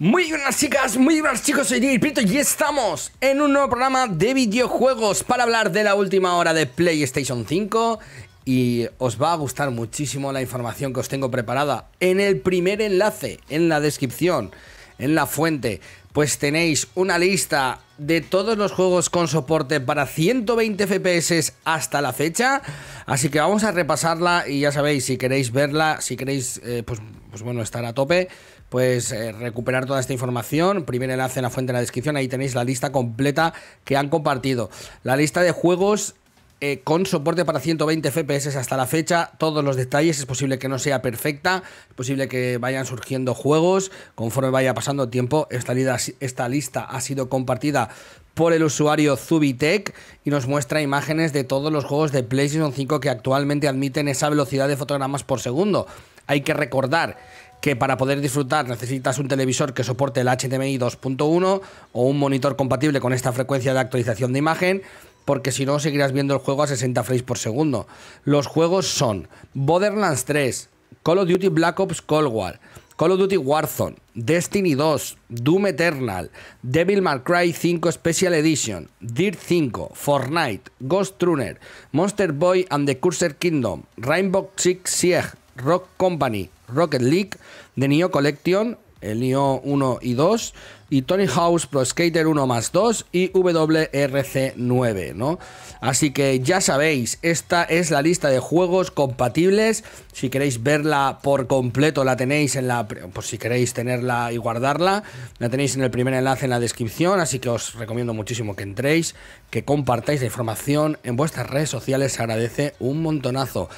Muy buenas chicas, muy buenas chicos, soy DJ Pinto y estamos en un nuevo programa de videojuegos para hablar de la última hora de PlayStation 5 y os va a gustar muchísimo la información que os tengo preparada en el primer enlace, en la descripción, en la fuente, pues tenéis una lista de todos los juegos con soporte para 120 FPS hasta la fecha, así que vamos a repasarla y ya sabéis, si queréis verla, si queréis, eh, pues, pues bueno, estar a tope, pues eh, recuperar toda esta información. Primer enlace en la fuente de la descripción, ahí tenéis la lista completa que han compartido. La lista de juegos eh, con soporte para 120 FPS hasta la fecha, todos los detalles, es posible que no sea perfecta, es posible que vayan surgiendo juegos conforme vaya pasando tiempo, esta, esta lista ha sido compartida por el usuario Zubitech y nos muestra imágenes de todos los juegos de PlayStation 5 que actualmente admiten esa velocidad de fotogramas por segundo. Hay que recordar que para poder disfrutar necesitas un televisor que soporte el HDMI 2.1 o un monitor compatible con esta frecuencia de actualización de imagen, porque si no seguirás viendo el juego a 60 frames por segundo. Los juegos son Borderlands 3, Call of Duty Black Ops Cold War, Call of Duty Warzone, Destiny 2, Doom Eternal, Devil May Cry 5 Special Edition, Dirt 5, Fortnite, Ghost Runner, Monster Boy and the Cursor Kingdom, Rainbow Six Siege, Rock Company, Rocket League, de Neo Collection, el Neo 1 y 2, y Tony House Pro Skater 1 más 2 y WRC 9, ¿no? Así que ya sabéis, esta es la lista de juegos compatibles. Si queréis verla por completo, la tenéis en la. Por pues si queréis tenerla y guardarla, la tenéis en el primer enlace en la descripción. Así que os recomiendo muchísimo que entréis, que compartáis la información en vuestras redes sociales. Se agradece un montonazo.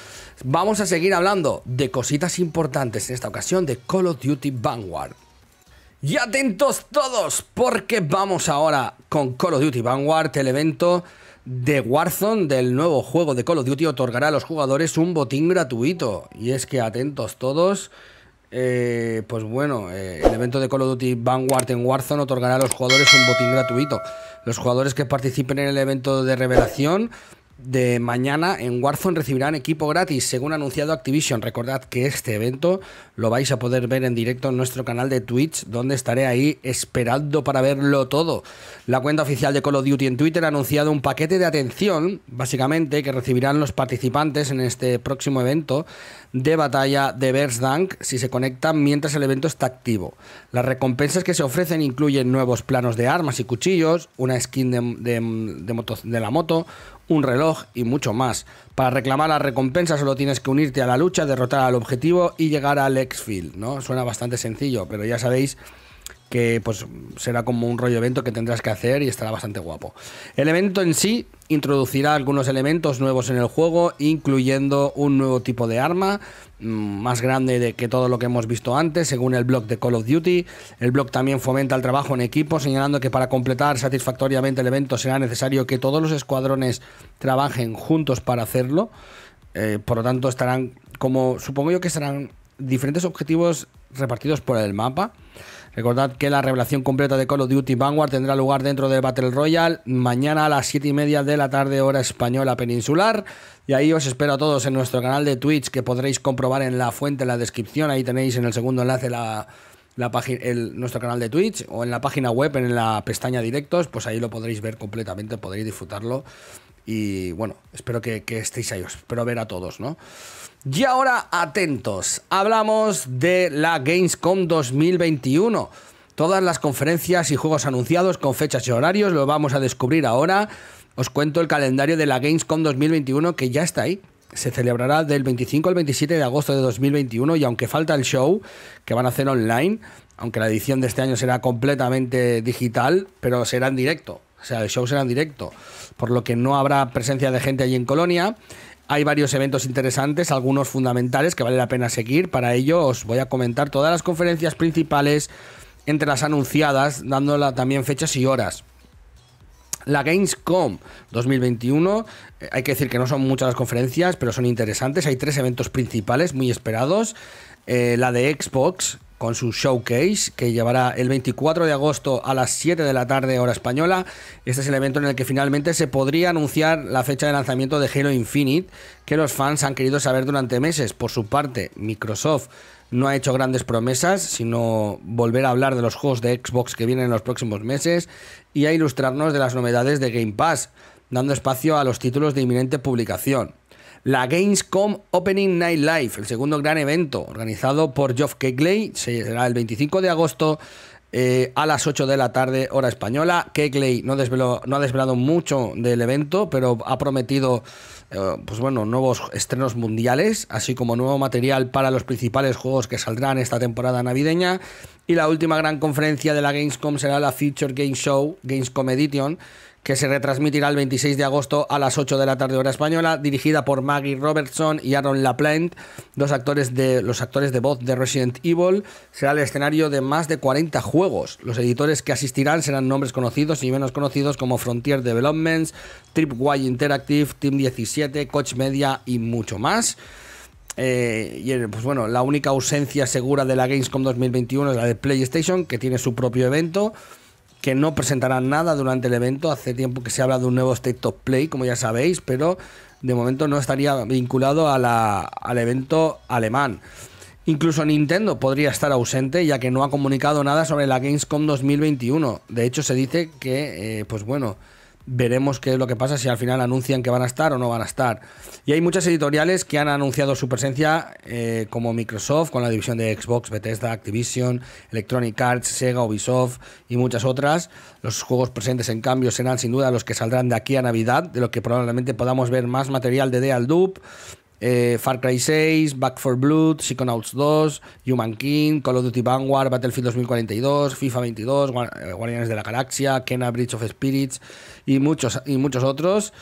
Vamos a seguir hablando de cositas importantes en esta ocasión de Call of Duty Vanguard. Y atentos todos, porque vamos ahora con Call of Duty Vanguard, el evento de Warzone del nuevo juego de Call of Duty otorgará a los jugadores un botín gratuito. Y es que atentos todos, eh, pues bueno, eh, el evento de Call of Duty Vanguard en Warzone otorgará a los jugadores un botín gratuito. Los jugadores que participen en el evento de revelación de mañana en Warzone recibirán equipo gratis, según ha anunciado Activision. Recordad que este evento lo vais a poder ver en directo en nuestro canal de Twitch, donde estaré ahí esperando para verlo todo. La cuenta oficial de Call of Duty en Twitter ha anunciado un paquete de atención, básicamente, que recibirán los participantes en este próximo evento de batalla de Bersdank. si se conectan mientras el evento está activo. Las recompensas que se ofrecen incluyen nuevos planos de armas y cuchillos, una skin de, de, de, moto, de la moto, un reloj y mucho más. Para reclamar la recompensa solo tienes que unirte a la lucha, derrotar al objetivo y llegar al exfil, ¿no? Suena bastante sencillo, pero ya sabéis que pues será como un rollo evento que tendrás que hacer y estará bastante guapo. El evento en sí introducirá algunos elementos nuevos en el juego, incluyendo un nuevo tipo de arma, mm, más grande de que todo lo que hemos visto antes, según el blog de Call of Duty. El blog también fomenta el trabajo en equipo, señalando que para completar satisfactoriamente el evento será necesario que todos los escuadrones trabajen juntos para hacerlo. Eh, por lo tanto, estarán como supongo yo que serán diferentes objetivos repartidos por el mapa. Recordad que la revelación completa de Call of Duty Vanguard tendrá lugar dentro de Battle Royale mañana a las 7 y media de la tarde hora española peninsular. Y ahí os espero a todos en nuestro canal de Twitch que podréis comprobar en la fuente, en la descripción. Ahí tenéis en el segundo enlace la, la página, nuestro canal de Twitch o en la página web, en la pestaña directos, pues ahí lo podréis ver completamente, podréis disfrutarlo y bueno, espero que, estéis ahí, espero ver a todos, ¿no? Y ahora atentos, hablamos de la Gamescom 2021. Todas las conferencias y juegos anunciados con fechas y horarios lo vamos a descubrir ahora. Os cuento el calendario de la Gamescom 2021 que ya está ahí. Se celebrará del 25 al 27 de agosto de 2021 y aunque falta el show que van a hacer online, aunque la edición de este año será completamente digital, pero será en directo. O sea, el show será en directo, por lo que no habrá presencia de gente allí en Colonia. Hay varios eventos interesantes, algunos fundamentales que vale la pena seguir. Para ello os voy a comentar todas las conferencias principales entre las anunciadas, dándola también fechas y horas. La Gamescom 2021, eh, hay que decir que no son muchas las conferencias, pero son interesantes. Hay tres eventos principales muy esperados. Eh, la de Xbox, con su showcase que llevará el 24 de agosto a las 7 de la tarde hora española. Este es el evento en el que finalmente se podría anunciar la fecha de lanzamiento de Halo Infinite que los fans han querido saber durante meses. Por su parte, Microsoft no ha hecho grandes promesas, sino volver a hablar de los juegos de Xbox que vienen en los próximos meses y a ilustrarnos de las novedades de Game Pass, dando espacio a los títulos de inminente publicación la Gamescom Opening Night Live, el segundo gran evento organizado por Geoff Kegley, será el 25 de agosto eh, a las 8 de la tarde, hora española. Kegley no, ha desvelado mucho del evento, pero ha prometido eh, pues bueno, nuevos estrenos mundiales, así como nuevo material para los principales juegos que saldrán esta temporada navideña. Y la última gran conferencia de la Gamescom será la Future Game Show, Gamescom Edition, que se retransmitirá el 26 de agosto a las 8 de la tarde hora española, dirigida por Maggie Robertson y Aaron LaPlante, dos actores de los actores de voz de Resident Evil, será el escenario de más de 40 juegos. Los editores que asistirán serán nombres conocidos y menos conocidos como Frontier Developments, Tripwire Interactive, Team 17, Coach Media y mucho más. Eh, y eh, pues bueno, la única ausencia segura de la Gamescom 2021 es la de PlayStation, que tiene su propio evento que no presentarán nada durante el evento. Hace tiempo que se habla de un nuevo State of Play, como ya sabéis, pero de momento no estaría vinculado al evento alemán. Incluso Nintendo podría estar ausente, ya que no ha comunicado nada sobre la Gamescom 2021. De hecho, se dice que, eh, pues bueno, veremos qué es lo que pasa, si al final anuncian que van a estar o no van a estar. Y hay muchas editoriales que han anunciado su presencia, eh, como Microsoft, con la división de Xbox, Bethesda, Activision, Electronic Arts, Sega, Ubisoft y muchas otras. Los juegos presentes, en cambio, serán sin duda los que saldrán de aquí a Navidad, de los que probablemente podamos ver más material de Deal eh, Far Cry 6, Back for Blood, Psychonauts 2, Human King, Call of Duty Vanguard, Battlefield 2042, FIFA 22, eh, Guardianes de la Galaxia, Kenna Bridge of Spirits y muchos, y muchos otros.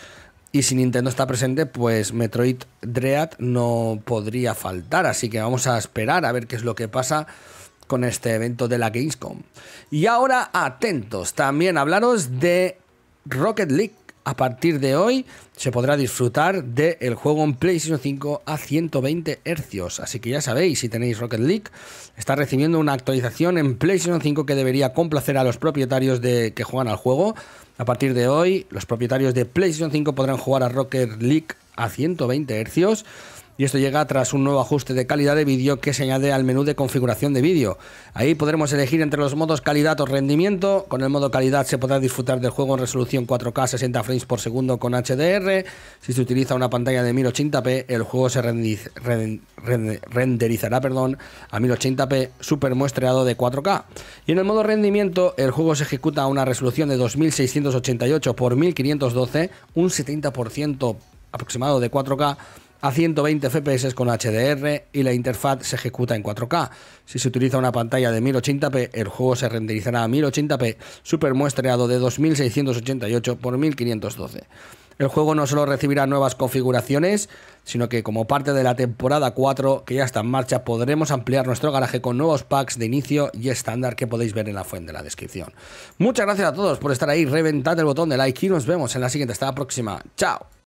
Y si Nintendo está presente, pues Metroid Dread no podría faltar. Así que vamos a esperar a ver qué es lo que pasa con este evento de la Gamescom. Y ahora atentos, también hablaros de Rocket League a partir de hoy se podrá disfrutar del juego en PlayStation 5 a 120 Hz. Así que ya sabéis, si tenéis Rocket League, está recibiendo una actualización en PlayStation 5 que debería complacer a los propietarios de, que juegan al juego. A partir de hoy, los propietarios de PlayStation 5 podrán jugar a Rocket League a 120 Hz y esto llega tras un nuevo ajuste de calidad de vídeo que se añade al menú de configuración de vídeo. Ahí podremos elegir entre los modos calidad o rendimiento. Con el modo calidad se podrá disfrutar del juego en resolución 4K 60 frames por segundo con HDR. Si se utiliza una pantalla de 1080p, el juego se renderizará perdón, a 1080p super muestreado de 4K. Y en el modo rendimiento, el juego se ejecuta a una resolución de 2688 x 1512, un 70% aproximado de 4K a 120 FPS con HDR y la interfaz se ejecuta en 4K. Si se utiliza una pantalla de 1080p, el juego se renderizará a 1080p Super muestreado de 2688 x 1512. El juego no solo recibirá nuevas configuraciones, sino que como parte de la temporada 4 que ya está en marcha podremos ampliar nuestro garaje con nuevos packs de inicio y estándar que podéis ver en la fuente de la descripción. Muchas gracias a todos por estar ahí, reventad el botón de like y nos vemos en la siguiente. Hasta la próxima. Chao.